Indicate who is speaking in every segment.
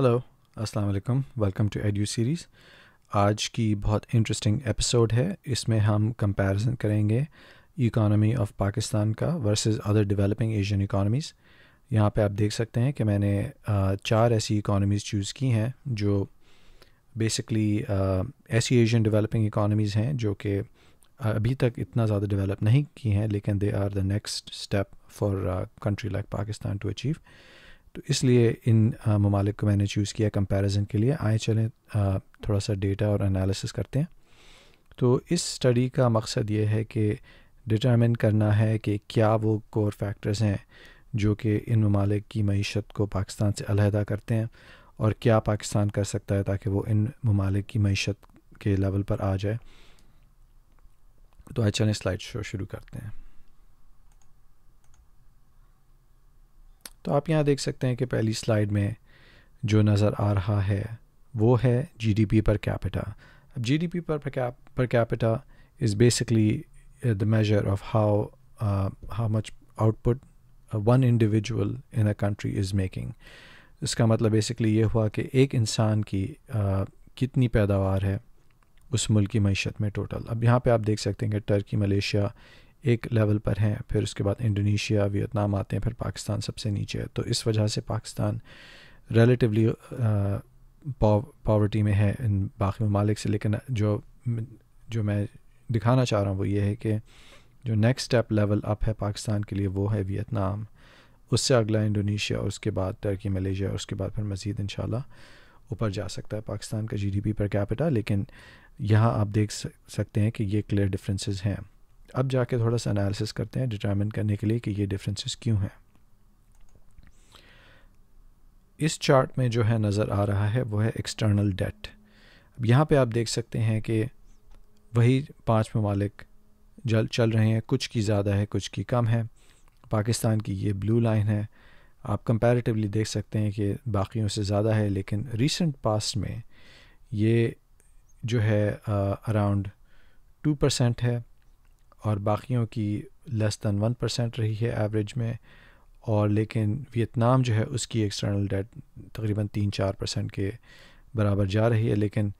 Speaker 1: Hello अस्सलाम वालेकुम welcome to you series आज की बहुत इंटरेस्टिंग एपिसोड है इसमें हम कंपैरिजन करेंगे इकोनॉमी ऑफ पाकिस्तान का versus other developing Asian economies यहाँ पे आप देख सकते हैं कि मैंने चार ऐसी इकोनॉमीज़ चूज़ की हैं जो बेसिकली ऐसी एशियन डेवलपिंग इकोनॉमीज़ हैं जो कि अभी तक इतना ज़्यादा डेवलप नहीं की हैं लेकिन they are the next step for country like Pakistan to achieve तो इसलिए इन ममालिक को मैंने चूज़ किया कंपैरिजन के लिए आए चलें थोड़ा सा डेटा और एनालिसिस करते हैं तो इस स्टडी का मकसद ये है कि डिटर्मिन करना है कि क्या वो कोर फैक्टर्स हैं जो कि इन ममालिक की मीशत को पाकिस्तान से अलहदा करते हैं और क्या पाकिस्तान कर सकता है ताकि वो इन ममालिक की मीशत के लेवल पर आ जाए तो आज चलें स्लाइड शो शुरू करते हैं तो आप यहाँ देख सकते हैं कि पहली स्लाइड में जो नज़र आ रहा है वो है जीडीपी पर कैपिटा अब जीडीपी पर per capita is basically the measure of how how much output one individual in a country is making इसका मतलब बेसिकली ये हुआ कि एक इंसान की uh, कितनी पैदावार है उस मुल्क की मीशत में टोटल अब यहाँ पे आप देख सकते हैं कि टर्की मलेशिया एक लेवल पर हैं फिर उसके बाद इंडोनेशिया वियतनाम आते हैं फिर पाकिस्तान सबसे नीचे है तो इस वजह से पाकिस्तान रिलेटिवली पावर्टी में है इन बाकी ममालिक से लेकिन जो जो मैं दिखाना चाह रहा हूँ वो ये है कि जो नेक्स्ट स्टेप लेवल अप है पाकिस्तान के लिए वो है वियतनाम उससे अगला इंडोनेशिया और उसके बाद टर्की मलेशिया और उसके बाद फिर मज़ीद इन ऊपर जा सकता है पाकिस्तान का जीडीपी पर कैपिटा लेकिन यहाँ आप देख सकते हैं कि ये क्लियर डिफरेंसेस हैं अब जाके थोड़ा सा एनालिसिस करते हैं डिटरमिन करने के लिए कि ये डिफरेंसेस क्यों हैं इस चार्ट में जो है नज़र आ रहा है वो है एक्सटर्नल डेट अब यहाँ पे आप देख सकते हैं कि वही पांच ममालिक जल चल रहे हैं कुछ की ज़्यादा है कुछ की कम है पाकिस्तान की ये ब्लू लाइन है आप कंपैरेटिवली देख सकते हैं कि बाकियों से ज़्यादा है लेकिन रिसेंट पास्ट में ये जो है अराउंड टू परसेंट है और बाकियों की लेस दैन वन परसेंट रही है एवरेज में और लेकिन वियतनाम जो है उसकी एक्सटर्नल डेट तकरीबन तीन चार परसेंट के बराबर जा रही है लेकिन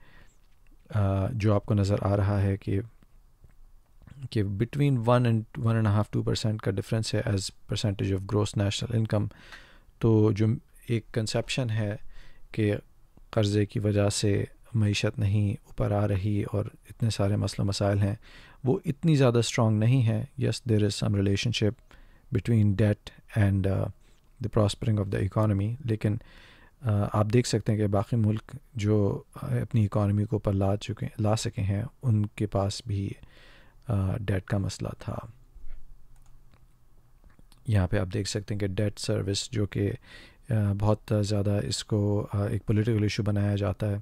Speaker 1: जो आपको नज़र आ रहा है कि कि between one and one and half two percent का डिफरेंस है as percentage of gross national income तो जो एक कंसेप्शन है कि कर्ज़े की वजह से मीशत नहीं ऊपर आ रही और इतने सारे मसले मसाइल हैं वो इतनी ज़्यादा स्ट्रॉन्ग नहीं है yes there is some relationship between debt and the prospering of the economy लेकिन uh, आप देख सकते हैं कि बाकी मुल्क जो uh, अपनी इकानमी को ऊपर ला चुके ला सके हैं उनके पास भी डेट uh, का मसला था यहाँ पे आप देख सकते हैं कि डेट सर्विस जो कि uh, बहुत ज़्यादा इसको uh, एक पॉलिटिकल इशू बनाया जाता है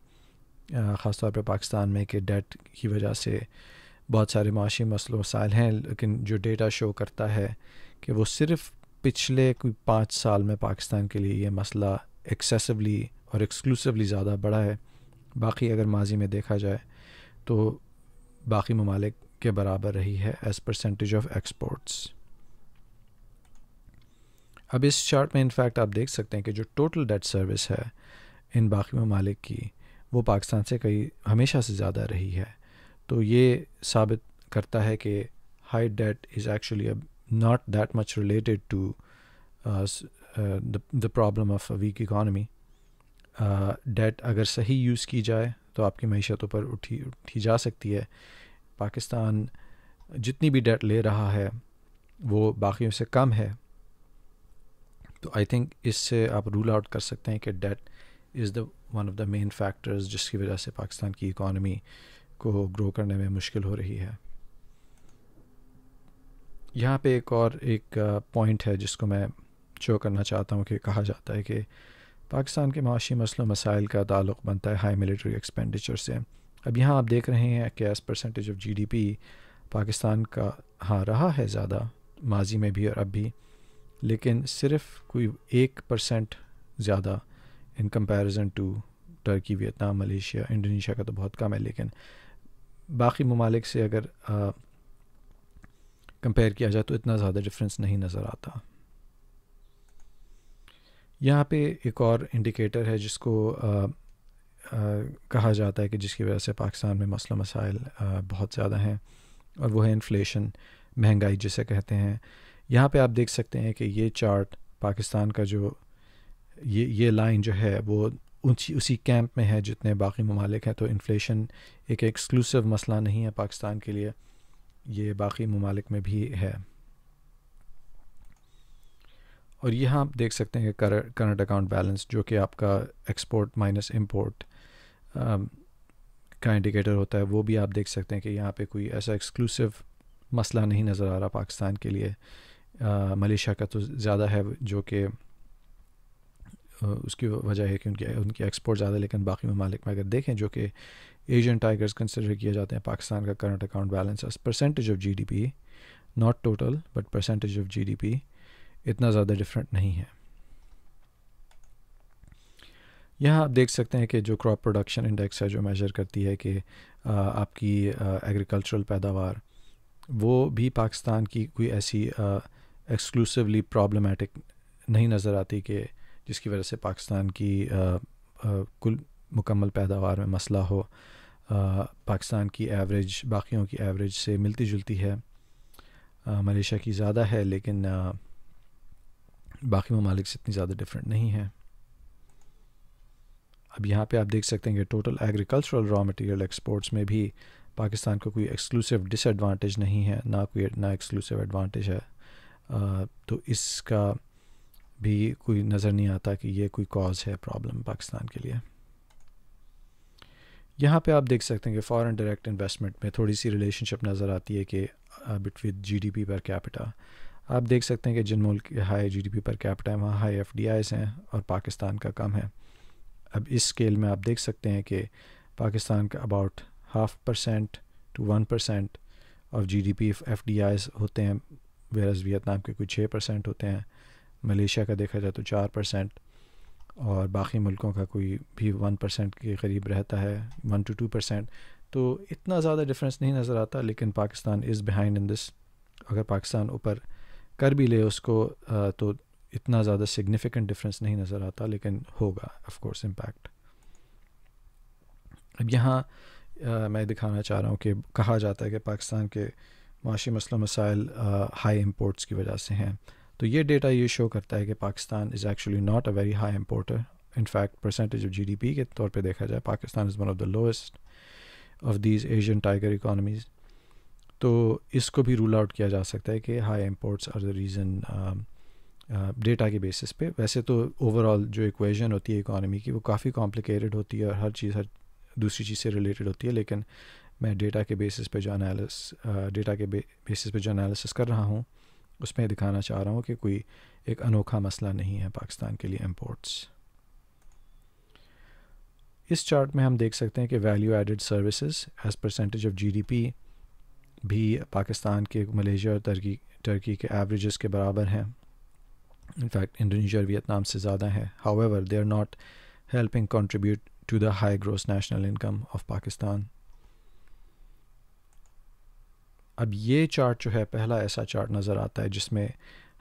Speaker 1: ख़ास तौर पर पाकिस्तान में कि डेट की वजह से बहुत सारे माशी मसलों मसाइल हैं लेकिन जो डेटा शो करता है कि वो सिर्फ पिछले कोई पाँच साल में पाकिस्तान के लिए ये मसला एक्सेसिवली और एक्सक्लूसिवली ज़्यादा बड़ा है बाकी अगर माजी में देखा जाए तो बाकी ममालिक के बराबर रही है एज़ परसेंटेज ऑफ एक्सपोर्ट्स अब इस चार्ट में इनफैक्ट आप देख सकते हैं कि जो टोटल डेट सर्विस है इन बाकी ममालिक की वो पाकिस्तान से कई हमेशा से ज़्यादा रही है तो ये साबित करता है कि high debt is actually not that much related to the problem of weak economy debt अगर सही यूज़ की जाए तो आपकी मीशतों पर उठी उठी जा सकती है पाकिस्तान जितनी भी डेट ले रहा है वो बाकियों से कम है तो आई थिंक इससे आप रूल आउट कर सकते हैं कि debt is the one of the main factors जिसकी वजह से पाकिस्तान की इकॉनमी को ग्रो करने में मुश्किल हो रही है यहाँ पे एक और एक पॉइंट है जिसको मैं शो करना चाहता हूँ कि कहा जाता है कि पाकिस्तान के माशी मसलों मसाइल का ताल्लुक बनता है हाई मिलिट्री एक्सपेंडिचर से अब यहाँ आप देख रहे हैं कि as percentage of GDP Pakistan का हाँ रहा है ज़्यादा माजी में भी और अब भी लेकिन सिर्फ कोई एक परसेंट ज़्यादा in comparison to Turkey Vietnam Malaysia Indonesia का तो बहुत कम है लेकिन बाकी ममालिक से अगर कंपेयर किया जाए तो इतना ज़्यादा डिफरेंस नहीं नज़र आता यहाँ पे एक और इंडिकेटर है जिसको आ, आ, कहा जाता है कि जिसकी वजह से पाकिस्तान में मसला मसाइल बहुत ज़्यादा हैं और वो है इन्फ्लेशन महंगाई जिसे कहते हैं यहाँ पे आप देख सकते हैं कि ये चार्ट पाकिस्तान का जो ये ये लाइन जो है वो उसी उसी कैंप में है जितने बाकी ममालिक हैं तो इन्फ्लेशन एक एक्सक्लूसिव मसला नहीं है पाकिस्तान के लिए ये बाकी ममालिक में भी है और यहाँ आप देख सकते हैं कि करंट अकाउंट बैलेंस जो कि आपका एक्सपोर्ट माइनस इम्पोर्ट का इंडिकेटर होता है वो भी आप देख सकते हैं कि यहाँ पे कोई ऐसा एक्सक्लूसिव मसला नहीं नज़र आ रहा पाकिस्तान के लिए मलेशिया का तो ज़्यादा है जो कि उसकी वजह है कि उनकी उनकी एक्सपोर्ट ज़्यादा लेकिन बाकी ममालिक में अगर देखें जो कि एशियन टाइगर्स कंसिडर किए जाते हैं पाकिस्तान का current account balance percentage of GDP not total but percentage of GDP इतना ज़्यादा डिफरेंट नहीं है यहाँ आप देख सकते हैं कि जो क्रॉप प्रोडक्शन इंडेक्स है जो मेजर करती है कि आपकी एग्रीकल्चरल पैदावार वो भी पाकिस्तान की कोई ऐसी एक्सक्लूसिवली प्रॉब्लमेटिक नहीं नज़र आती कि जिसकी वजह से पाकिस्तान की कुल मुकम्मल पैदावार में मसला हो पाकिस्तान की एवरेज बाकियों की एवरेज से मिलती जुलती है मलेशिया की ज़्यादा है लेकिन बाकी ममालिक से इतनी ज़्यादा डिफरेंट नहीं है अब यहाँ पे आप देख सकते हैं कि total agricultural raw material exports में भी पाकिस्तान को कोई एक्सक्लूसिव डिसएडवांटेज नहीं है ना कोई ना एक्सक्लूसिव एडवांटेज है आ, तो इसका भी कोई नज़र नहीं आता कि ये कोई कॉज है प्रॉब्लम पाकिस्तान के लिए यहाँ पे आप देख सकते हैं कि फॉरेन डायरेक्ट इन्वेस्टमेंट में थोड़ी सी रिलेशनशिप नज़र आती है कि बिटवीन जीडीपी पर कैपिटा आप देख सकते हैं कि जिन मुल्क हाई जीडीपी पर कैपिटा है वहाँ हाई एफडीआईस हैं और पाकिस्तान का कम है अब इस स्केल में आप देख सकते हैं कि पाकिस्तान का about half percent to one percent of G D P F D I's होते हैं वेरस वियतनाम के कोई छः परसेंट होते हैं मलेशिया का देखा जाए तो चार परसेंट और बाकी मुल्कों का कोई भी वन परसेंट के करीब रहता है वन टू टू परसेंट तो इतना ज़्यादा डिफरेंस नहीं नज़र आता लेकिन Pakistan is behind in this अगर पाकिस्तान ऊपर कर भी ले उसको तो इतना ज़्यादा सिग्निफिकेंट डिफरेंस नहीं नज़र आता लेकिन होगा ऑफ कोर्स इम्पैक्ट अब यहाँ मैं दिखाना चाह रहा हूँ कि कहा जाता है कि पाकिस्तान के माशी मसला मसाइल हाई इम्पोर्ट्स की वजह से हैं तो ये डेटा ये शो करता है कि Pakistan is actually not a very high importer in fact percentage of GDP के तौर पे देखा जाए Pakistan is one of the lowest of these Asian tiger economies तो इसको भी रूल आउट किया जा सकता है कि high imports are the reason data के बेसिस पे वैसे तो ओवरऑल जो इक्वेशन होती है इकॉनमी की वो काफ़ी कॉम्प्लिकेटेड होती है और हर चीज़ हर दूसरी चीज़ से रिलेटेड होती है लेकिन मैं डेटा के बेसिस पे जो अनालिस डेटा uh, के बेसिस पे जो एनालिसिस कर रहा हूँ उसमें दिखाना चाह रहा हूँ कि कोई एक अनोखा मसला नहीं है पाकिस्तान के लिए इम्पोर्ट्स इस चार्ट में हम देख सकते हैं कि value added services as percentage of GDP भी पाकिस्तान के मलेशिया और टर्की टर्की के एवरेजेस के बराबर हैं इनफैक्ट इंडोनेशिया और वियतनाम से ज़्यादा है however they are not helping contribute to the high gross national income of Pakistan अब ये चार्ट जो है पहला ऐसा चार्ट नज़र आता है जिसमें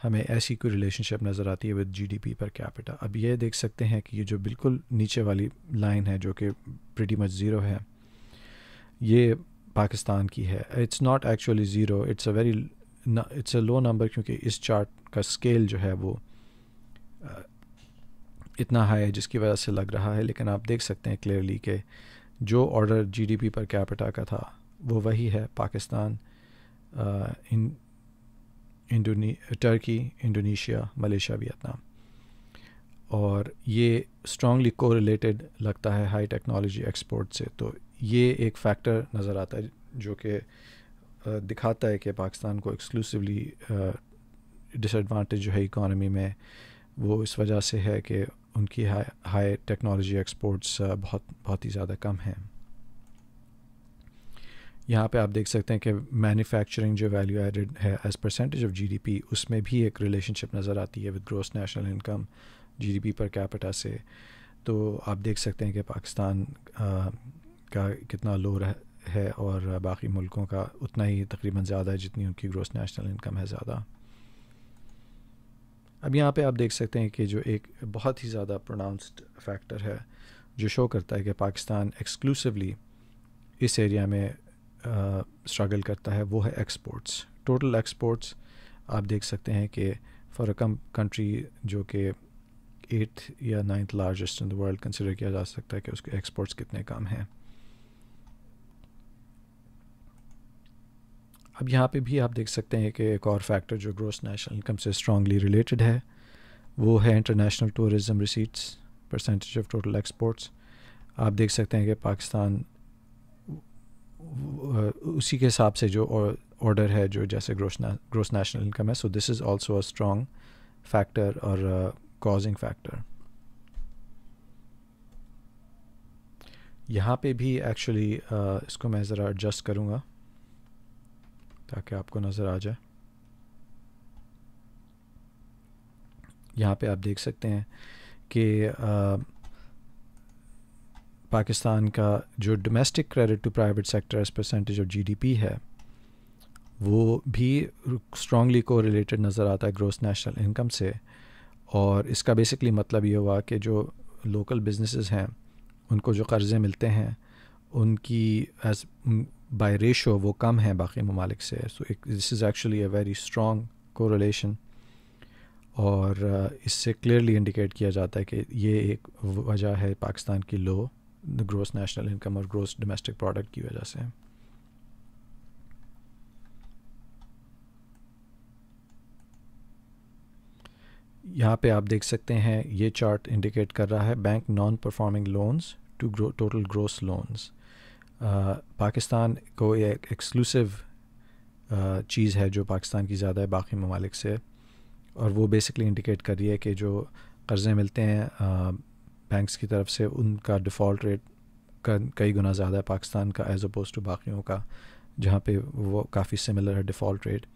Speaker 1: हमें ऐसी कोई रिलेशनशिप नज़र आती है विद जीडीपी पर कैपिटा अब ये देख सकते हैं कि ये जो बिल्कुल नीचे वाली लाइन है जो कि प्रटी मच ज़ीरो है ये पाकिस्तान की है it's not actually zero it's a very it's a low number क्योंकि इस चार्ट का स्केल जो है वो इतना हाई है जिसकी वजह से लग रहा है लेकिन आप देख सकते हैं क्लियरली कि जो ऑर्डर जीडीपी पर कैपिटा का था वो वही है पाकिस्तान इन इंडोनी टर्की इंडोनेशिया मलेशिया वियतनाम और ये स्ट्रांगली को रिलेटेड लगता है हाई टेक्नोलॉजी एक्सपोर्ट से तो ये एक फैक्टर नज़र आता है जो कि uh, दिखाता है कि पाकिस्तान को एक्सक्लूसिवली डिसएडवांटेज जो है इकॉनमी में वो इस वजह से है कि उनकी हाई हाई टेक्नोलॉजी एक्सपोर्ट्स बहुत बहुत ही ज़्यादा कम हैं यहाँ पे आप देख सकते हैं कि मैन्युफैक्चरिंग जो वैल्यू एडेड है एज परसेंटेज ऑफ जीडीपी उसमें भी एक रिलेशनशिप नज़र आती है with gross national income GDP per capita से तो आप देख सकते हैं कि पाकिस्तान आ, का कितना लो रह, है और बाकी मुल्कों का उतना ही तकरीबन ज़्यादा है जितनी उनकी ग्रोस नेशनल इनकम है ज़्यादा अब यहाँ पे आप देख सकते हैं कि जो एक बहुत ही ज़्यादा प्रोनाउंस्ड फैक्टर है जो शो करता है कि पाकिस्तान एक्सक्लूसिवली इस एरिया में स्ट्रगल करता है वो है एक्सपोर्ट्स टोटल एक्सपोर्ट्स आप देख सकते हैं कि फॉर अ कम कंट्री जो कि एट्थ या ninth largest in the world consider किया जा सकता है कि उसके एक्सपोर्ट्स कितने कम हैं अब यहाँ पे भी आप देख सकते हैं कि एक और फैक्टर जो ग्रोस नेशनल इनकम से स्ट्रांगली रिलेटेड है वो है international tourism receipts percentage of total exports आप देख सकते हैं कि पाकिस्तान उसी के हिसाब से जो ऑर्डर है जो जैसे ग्रोस ग्रोस नेशनल इनकम है so this is also a strong factor और कॉजिंग फैक्टर यहाँ पे भी एक्चुअली uh, इसको मैं ज़रा एडजस्ट करूँगा ताकि आपको नज़र आ जाए यहाँ पे आप देख सकते हैं कि uh, पाकिस्तान का जो domestic credit to private sector as percentage of GDP है वो भी स्ट्रांगली को रिलेटेड नज़र आता है ग्रोथ नेशनल इनकम से और इसका बेसिकली मतलब ये हुआ कि जो लोकल बिजनेसेस हैं उनको जो कर्ज़े मिलते हैं उनकी एज बाय रेशो वो कम है बाकी ममालिक से so this is actually a very strong correlation और uh, इससे क्लियरली इंडिकेट किया जाता है कि ये एक वजह है पाकिस्तान की low the gross national income और ग्रोस डोमेस्टिक प्रोडक्ट की वजह से यहाँ पे आप देख सकते हैं ये चार्ट इंडिकेट कर रहा है bank non performing loans to gross total gross loans Pakistan को एक एक्सक्लूसिव चीज़ है जो पाकिस्तान की ज़्यादा है बाकी ममालिक से और वो बेसिकली इंडिकेट कर रही है कि जो कर्ज़े मिलते हैं बैंक्स की तरफ से उनका डिफ़ॉल्ट रेट का कई गुना ज़्यादा है पाकिस्तान का एज़ अपोज टू बाकियों का जहाँ पे वो काफ़ी सिमिलर है डिफ़ॉल्ट रेट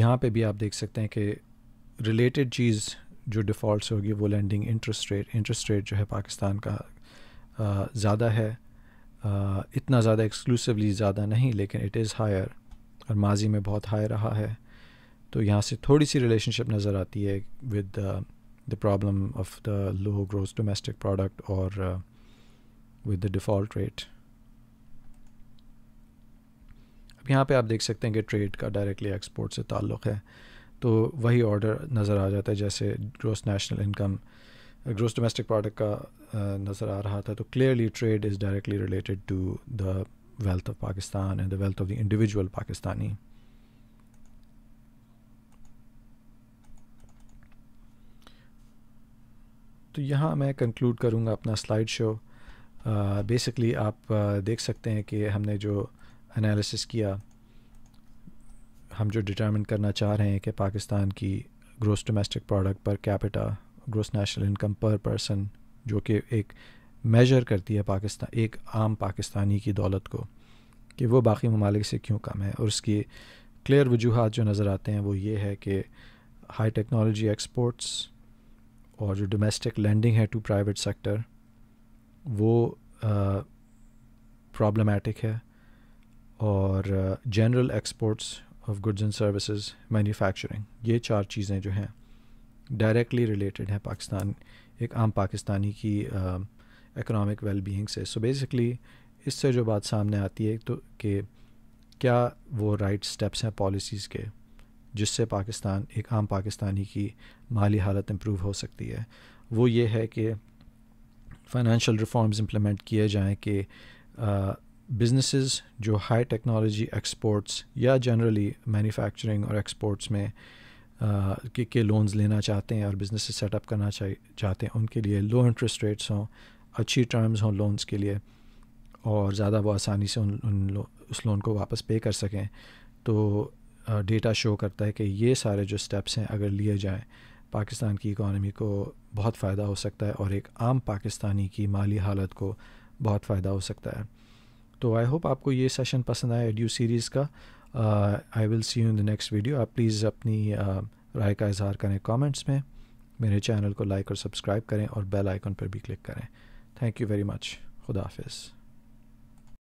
Speaker 1: यहाँ पे भी आप देख सकते हैं कि रिलेटेड चीज़ जो डिफ़ॉल्ट से होगी वो lending interest rate interest rate जो है पाकिस्तान का ज़्यादा है आ, इतना ज़्यादा एक्सक्लूसिवली ज़्यादा नहीं लेकिन इट इज़ हायर और माजी में बहुत हाई रहा है तो यहाँ से थोड़ी सी रिलेशनशिप नज़र आती है with the problem of the low gross domestic product और विद द डिफ़ॉल्ट रेट अब यहाँ पे आप देख सकते हैं कि ट्रेड का डायरेक्टली एक्सपोर्ट से ताल्लुक़ है तो वही ऑर्डर नज़र आ जाता है जैसे gross national income gross domestic product का uh, नज़र आ रहा था तो clearly trade is directly related to the wealth of Pakistan and the wealth of the individual Pakistani. तो यहाँ मैं कंक्लूड करूँगा अपना स्लाइड शो बेसिकली आप uh, देख सकते हैं कि हमने जो एनालिसिस किया हम जो डिटर्मिन करना चाह रहे हैं कि पाकिस्तान की gross domestic product per capita gross national income per person जो कि एक मेजर करती है पाकिस्तान एक आम पाकिस्तानी की दौलत को कि वो बाकी ममालिक से क्यों कम है और उसकी क्लियर वजूहत जो नज़र आते हैं वो ये है कि हाई टेक्नोलॉजी एक्सपोर्ट्स और जो डोमेस्टिक लैंडिंग है टू प्राइवेट सेक्टर वो प्रॉब्लमेटिक है और general exports of goods and services manufacturing ये चार चीज़ें जो हैं डायरेक्टली रिलेटेड हैं पाकिस्तान एक आम पाकिस्तानी की uh, इकोनॉमिक वेल से सो बेसिकली इससे जो बात सामने आती है तो कि क्या वो राइट स्टेप्स हैं पॉलिसीज़ के जिससे पाकिस्तान एक आम पाकिस्तानी की माली हालत इम्प्रूव हो सकती है वो ये है कि फाइनेंशियल रिफॉर्म्स इम्प्लीमेंट किए जाएं कि बिजनेसेस जो हाई टेक्नोलॉजी एक्सपोर्ट्स या जनरली मैन्युफैक्चरिंग और एक्सपोर्ट्स में आ, के, के लोन्स लेना चाहते हैं और बिजनेस सेटअप करना चाह चाहते हैं उनके लिए लो इंटरेस्ट रेट्स हों अच्छी टर्म्स हों लोन्स के लिए और ज़्यादा वो आसानी से उन, उन उस लोन को वापस पे कर सकें तो डेटा शो करता है कि ये सारे जो स्टेप्स हैं अगर लिए जाएँ पाकिस्तान की इकानमी को बहुत फ़ायदा हो सकता है और एक आम पाकिस्तानी की माली हालत को बहुत फ़ायदा हो सकता है तो आई होप आपको ये सेशन पसंद आया एड्यू सीरीज़ का I will see you in the next video आप प्लीज़ अपनी uh, राय का इजहार करें कमेंट्स में मेरे चैनल को लाइक और सब्सक्राइब करें और बेल आइकन पर भी क्लिक करें Thank you very much. Khuda Hafiz.